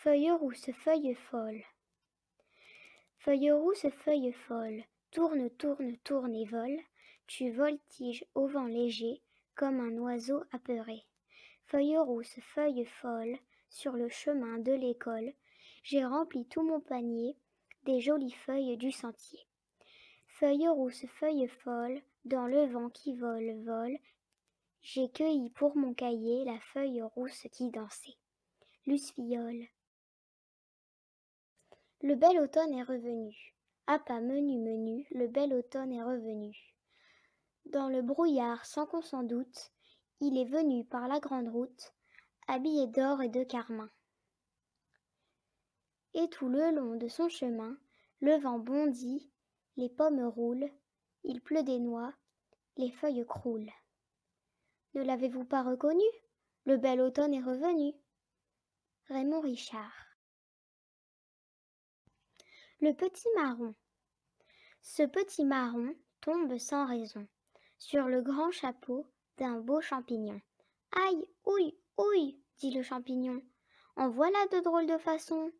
Feuille rousse, feuille folle. Feuille rousse, feuille folle, tourne, tourne, tourne et vole. Tu voltiges au vent léger, comme un oiseau apeuré. Feuille rousse, feuille folle, sur le chemin de l'école, j'ai rempli tout mon panier des jolies feuilles du sentier. Feuille rousse, feuille folle, dans le vent qui vole, vole, j'ai cueilli pour mon cahier la feuille rousse qui dansait. Luce le bel automne est revenu. À pas menu menu, le bel automne est revenu. Dans le brouillard, sans qu'on s'en doute, il est venu par la grande route, habillé d'or et de carmin. Et tout le long de son chemin, le vent bondit, les pommes roulent, il pleut des noix, les feuilles croulent. Ne l'avez-vous pas reconnu Le bel automne est revenu. Raymond Richard le petit marron. Ce petit marron tombe sans raison sur le grand chapeau d'un beau champignon. Aïe, ouille, ouille, dit le champignon. En voilà de drôles de façons.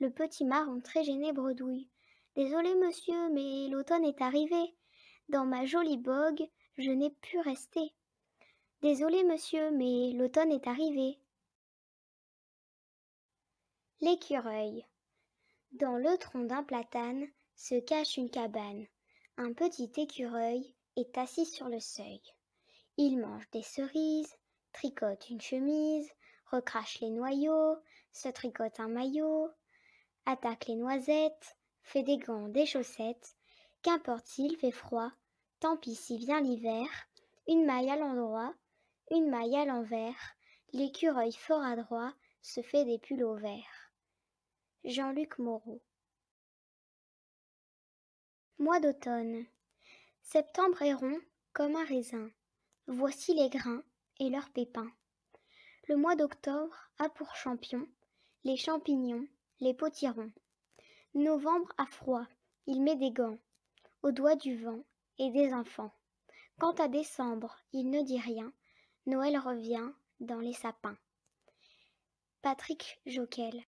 Le petit marron très gêné bredouille. Désolé, monsieur, mais l'automne est arrivé. Dans ma jolie bogue, je n'ai pu rester. Désolé, monsieur, mais l'automne est arrivé. L'écureuil. Dans le tronc d'un platane se cache une cabane. Un petit écureuil est assis sur le seuil. Il mange des cerises, tricote une chemise, recrache les noyaux, se tricote un maillot, attaque les noisettes, fait des gants, des chaussettes. Qu'importe s'il fait froid, tant pis si vient l'hiver, une maille à l'endroit, une maille à l'envers, l'écureuil fort adroit se fait des pulls verts. Jean-Luc Moreau. Mois d'automne. Septembre est rond comme un raisin. Voici les grains et leurs pépins. Le mois d'octobre a pour champion les champignons, les potirons. Novembre a froid, il met des gants aux doigts du vent et des enfants. Quant à décembre, il ne dit rien. Noël revient dans les sapins. Patrick Joquel